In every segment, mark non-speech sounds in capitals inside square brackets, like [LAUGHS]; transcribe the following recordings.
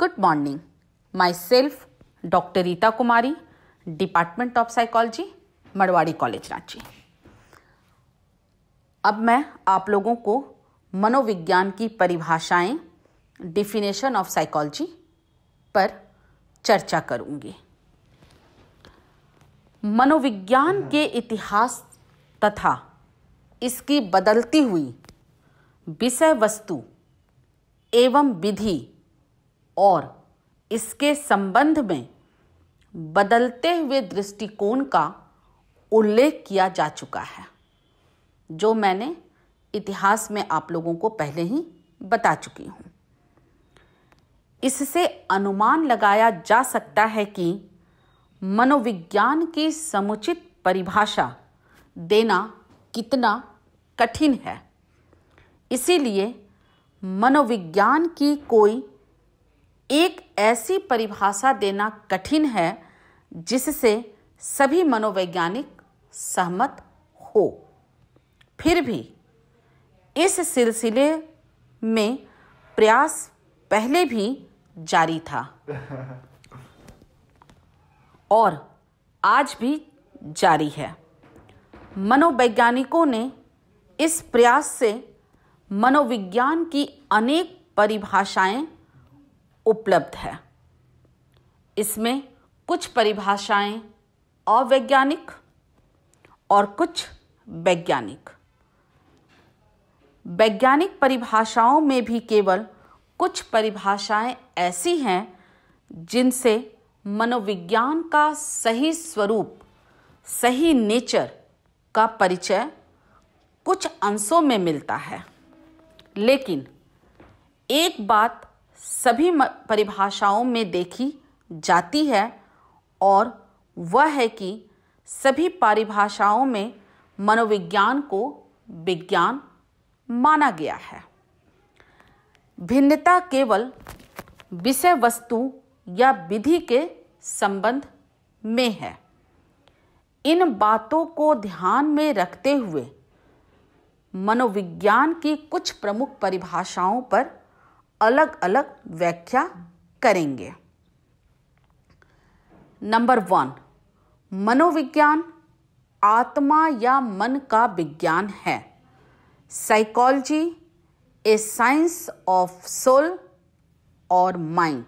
good morning myself doctor Rita Kumari department of psychology Marwari college Ranchi अब मैं आप लोगों को मनोविज्ञान की परिभाषाएं डिफिनेशन ऑफ साइकोलॉजी पर चर्चा करूंगी मनोविज्ञान के इतिहास तथा इसकी बदलती हुई विषय वस्तु एवं विधि और इसके संबंध में बदलते हुए दृष्टिकोण का उल्लेख किया जा चुका है जो मैंने इतिहास में आप लोगों को पहले ही बता चुकी हूँ इससे अनुमान लगाया जा सकता है कि मनोविज्ञान की समुचित परिभाषा देना कितना कठिन है इसीलिए मनोविज्ञान की कोई एक ऐसी परिभाषा देना कठिन है जिससे सभी मनोवैज्ञानिक सहमत हो फिर भी इस सिलसिले में प्रयास पहले भी जारी था [LAUGHS] और आज भी जारी है मनोवैज्ञानिकों ने इस प्रयास से मनोविज्ञान की अनेक परिभाषाएं उपलब्ध है इसमें कुछ परिभाषाएं अवैज्ञानिक और कुछ वैज्ञानिक वैज्ञानिक परिभाषाओं में भी केवल कुछ परिभाषाएं ऐसी हैं जिनसे मनोविज्ञान का सही स्वरूप सही नेचर का परिचय कुछ अंशों में मिलता है लेकिन एक बात सभी परिभाषाओं में देखी जाती है और वह है कि सभी परिभाषाओं में मनोविज्ञान को विज्ञान माना गया है भिन्नता केवल विषय वस्तु या विधि के संबंध में है इन बातों को ध्यान में रखते हुए मनोविज्ञान की कुछ प्रमुख परिभाषाओं पर अलग अलग व्याख्या करेंगे नंबर वन मनोविज्ञान आत्मा या मन का विज्ञान है psychology a science of soul और माइंड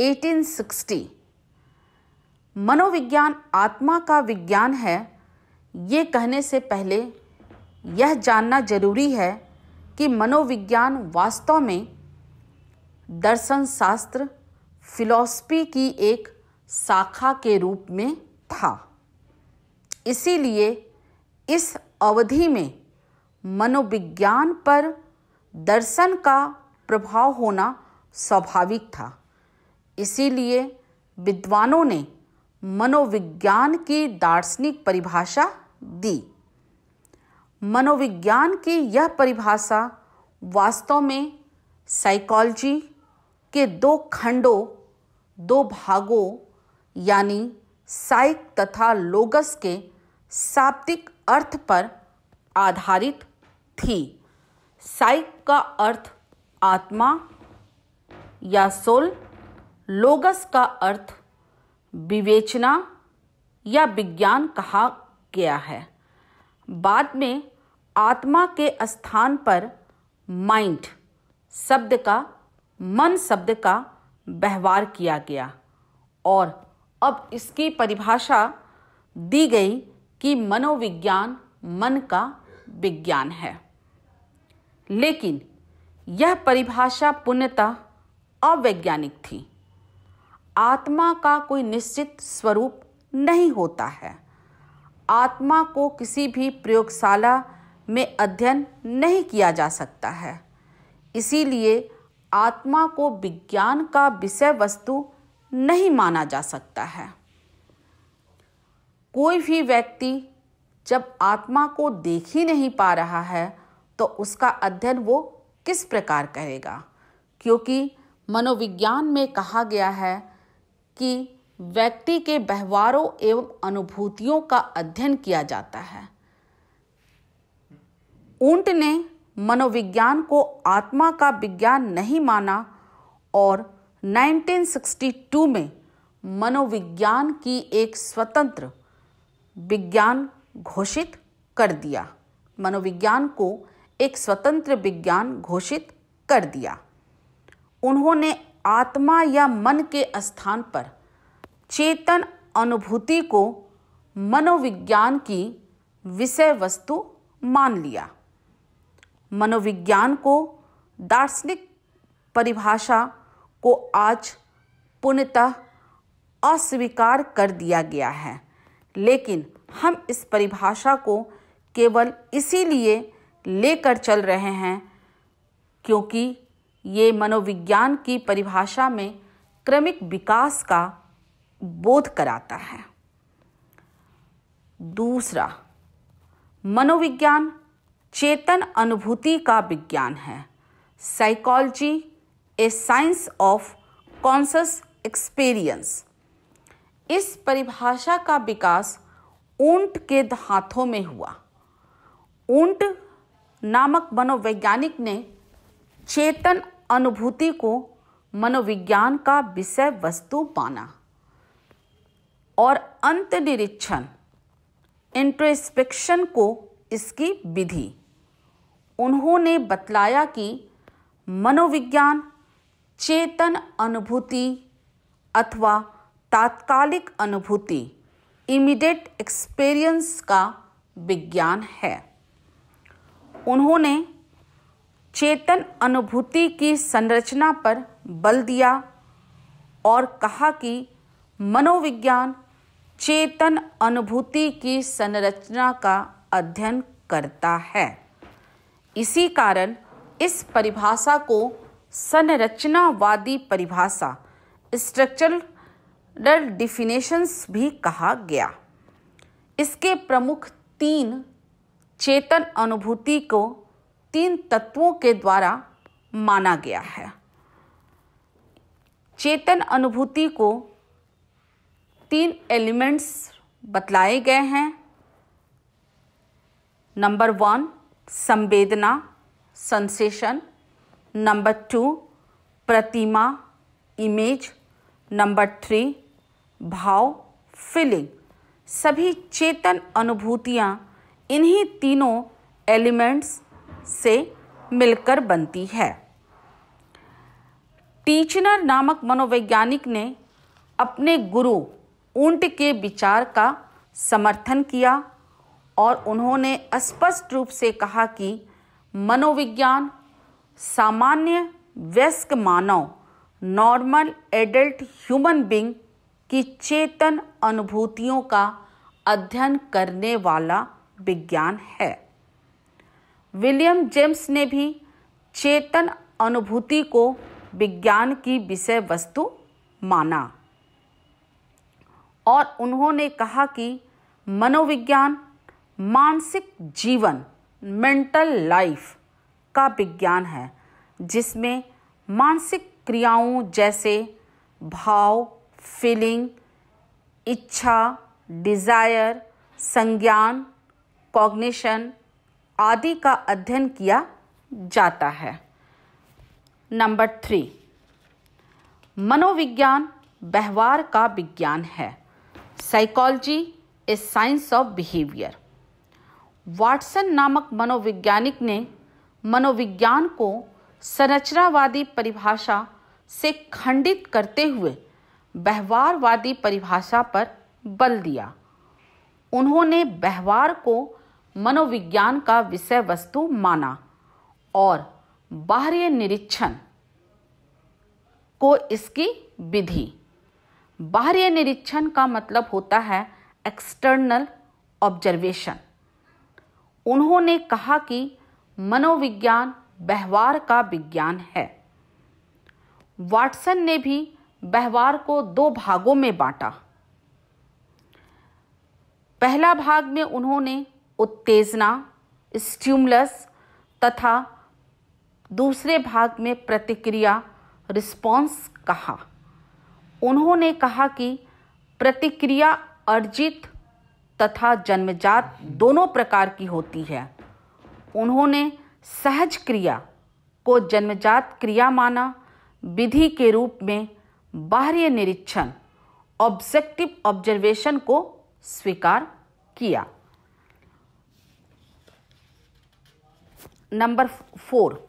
1860 मनोविज्ञान आत्मा का विज्ञान है ये कहने से पहले यह जानना जरूरी है कि मनोविज्ञान वास्तव में दर्शन शास्त्र फिलॉसफी की एक शाखा के रूप में था इसीलिए इस अवधि में मनोविज्ञान पर दर्शन का प्रभाव होना स्वाभाविक था इसीलिए विद्वानों ने मनोविज्ञान की दार्शनिक परिभाषा दी मनोविज्ञान की यह परिभाषा वास्तव में साइकोलॉजी के दो खंडों दो भागों यानी साइक तथा लोगस के साप्तिक अर्थ पर आधारित थी साइक का अर्थ आत्मा या सोल लोगस का अर्थ विवेचना या विज्ञान कहा गया है बाद में आत्मा के स्थान पर माइंड शब्द का मन शब्द का व्यवहार किया गया और अब इसकी परिभाषा दी गई कि मनोविज्ञान मन का विज्ञान है लेकिन यह परिभाषा पूर्णतः अवैज्ञानिक थी आत्मा का कोई निश्चित स्वरूप नहीं होता है आत्मा को किसी भी प्रयोगशाला में अध्ययन नहीं किया जा सकता है इसीलिए आत्मा को विज्ञान का विषय वस्तु नहीं माना जा सकता है कोई भी व्यक्ति जब आत्मा को देख ही नहीं पा रहा है तो उसका अध्ययन वो किस प्रकार करेगा क्योंकि मनोविज्ञान में कहा गया है कि व्यक्ति के व्यवहारों एवं अनुभूतियों का अध्ययन किया जाता है ऊंट ने मनोविज्ञान को आत्मा का विज्ञान नहीं माना और 1962 में मनोविज्ञान की एक स्वतंत्र विज्ञान घोषित कर दिया मनोविज्ञान को एक स्वतंत्र विज्ञान घोषित कर दिया उन्होंने आत्मा या मन के स्थान पर चेतन अनुभूति को मनोविज्ञान की विषय वस्तु मान लिया मनोविज्ञान को दार्शनिक परिभाषा को आज पूर्णतः अस्वीकार कर दिया गया है लेकिन हम इस परिभाषा को केवल इसीलिए लेकर चल रहे हैं क्योंकि ये मनोविज्ञान की परिभाषा में क्रमिक विकास का बोध कराता है दूसरा मनोविज्ञान चेतन अनुभूति का विज्ञान है psychology a science of conscious experience इस परिभाषा का विकास ऊंट के हाथों में हुआ ऊंट नामक मनोवैज्ञानिक ने चेतन अनुभूति को मनोविज्ञान का विषय वस्तु माना और अंत निरीक्षण इंट्रोस्पेक्शन को इसकी विधि उन्होंने बतलाया कि मनोविज्ञान चेतन अनुभूति अथवा तात्कालिक अनुभूति इमीडिएट एक्सपीरियंस का विज्ञान है उन्होंने चेतन अनुभूति की संरचना पर बल दिया और कहा कि मनोविज्ञान चेतन अनुभूति की संरचना का अध्ययन करता है इसी कारण इस परिभाषा को संरचनावादी परिभाषा स्ट्रक्चरल डिफिनेशंस भी कहा गया इसके प्रमुख तीन चेतन अनुभूति को तीन तत्वों के द्वारा माना गया है चेतन अनुभूति को तीन एलिमेंट्स बतलाए गए हैं नंबर वन संवेदना सेंसेशन नंबर टू प्रतिमा इमेज नंबर थ्री भाव फीलिंग सभी चेतन अनुभूतियाँ इन्हीं तीनों एलिमेंट्स से मिलकर बनती है टीचनर नामक मनोवैज्ञानिक ने अपने गुरु ऊंट के विचार का समर्थन किया और उन्होंने स्पष्ट रूप से कहा कि मनोविज्ञान सामान्य व्यस्क मानव नॉर्मल एडल्ट ह्यूमन बींग की चेतन अनुभूतियों का अध्ययन करने वाला विज्ञान है विलियम जेम्स ने भी चेतन अनुभूति को विज्ञान की विषय वस्तु माना और उन्होंने कहा कि मनोविज्ञान मानसिक जीवन मेंटल लाइफ का विज्ञान है जिसमें मानसिक क्रियाओं जैसे भाव फीलिंग इच्छा डिज़ायर संज्ञान कॉग्निशन आदि का अध्ययन किया जाता है नंबर थ्री मनोविज्ञान व्यवहार का विज्ञान है psychology is science of behaviour Watson नामक मनोवैज्ञानिक ने मनोविज्ञान को संरचनावादी परिभाषा से खंडित करते हुए व्यवहारवादी परिभाषा पर बल दिया उन्होंने व्यवहार को मनोविज्ञान का विषय वस्तु माना और बाह्य निरीक्षण को इसकी विधि बाह्य निरीक्षण का मतलब होता है एक्सटर्नल ऑब्जर्वेशन उन्होंने कहा कि मनोविज्ञान व्यवहार का विज्ञान है वाटसन ने भी व्यवहार को दो भागों में बांटा पहला भाग में उन्होंने उत्तेजना स्ट्यूमलस तथा दूसरे भाग में प्रतिक्रिया रिस्पॉन्स कहा उन्होंने कहा कि प्रतिक्रिया अर्जित तथा जन्मजात दोनों प्रकार की होती है उन्होंने सहज क्रिया को जन्मजात क्रिया माना विधि के रूप में बाह्य निरीक्षण ऑब्जेक्टिव ऑब्जर्वेशन को स्वीकार किया नंबर फोर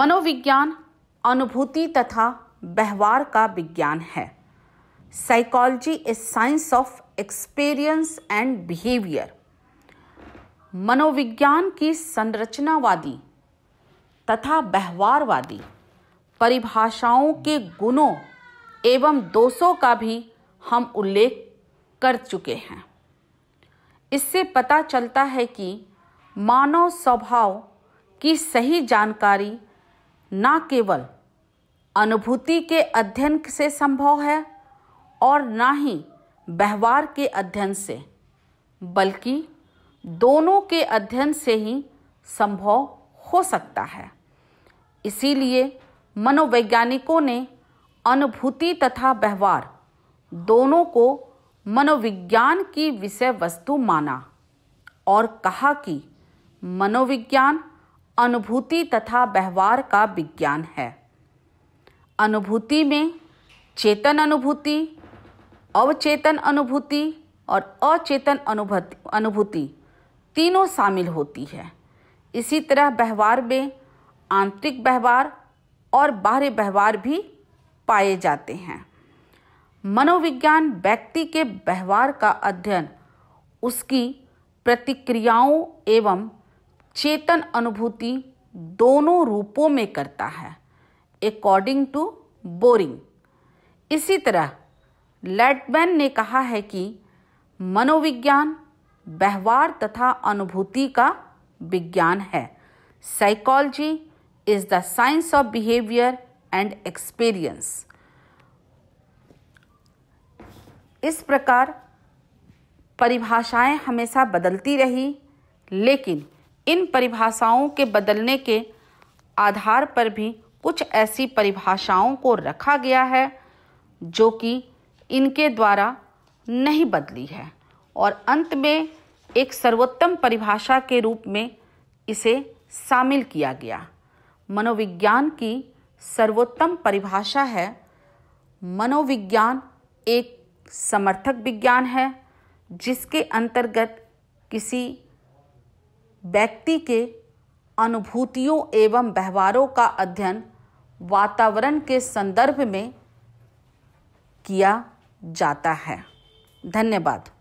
मनोविज्ञान अनुभूति तथा व्यवहार का विज्ञान है psychology is science of experience and behaviour मनोविज्ञान की संरचनावादी तथा व्यवहारवादी परिभाषाओं के गुणों एवं दोषों का भी हम उल्लेख कर चुके हैं इससे पता चलता है कि मानव स्वभाव की सही जानकारी न केवल अनुभूति के अध्ययन से संभव है और ना ही व्यवहार के अध्ययन से बल्कि दोनों के अध्ययन से ही संभव हो सकता है इसीलिए मनोवैज्ञानिकों ने अनुभूति तथा व्यवहार दोनों को मनोविज्ञान की विषय वस्तु माना और कहा कि मनोविज्ञान अनुभूति तथा व्यवहार का विज्ञान है अनुभूति में चेतन अनुभूति अवचेतन अनुभूति और अचेतन अनुभूति अनुभूति तीनों शामिल होती है इसी तरह व्यवहार में आंतरिक व्यवहार और बाहरी व्यवहार भी पाए जाते हैं मनोविज्ञान व्यक्ति के व्यवहार का अध्ययन उसकी प्रतिक्रियाओं एवं चेतन अनुभूति दोनों रूपों में करता है अकॉर्डिंग टू बोरिंग इसी तरह लेटमैन ने कहा है कि मनोविज्ञान व्यवहार तथा अनुभूति का विज्ञान है psychology is the science of behaviour and experience इस प्रकार परिभाषाएं हमेशा बदलती रही लेकिन इन परिभाषाओं के बदलने के आधार पर भी कुछ ऐसी परिभाषाओं को रखा गया है जो कि इनके द्वारा नहीं बदली है और अंत में एक सर्वोत्तम परिभाषा के रूप में इसे शामिल किया गया मनोविज्ञान की सर्वोत्तम परिभाषा है मनोविज्ञान एक समर्थक विज्ञान है जिसके अंतर्गत किसी व्यक्ति के अनुभूतियों एवं व्यवहारों का अध्ययन वातावरण के संदर्भ में किया जाता है धन्यवाद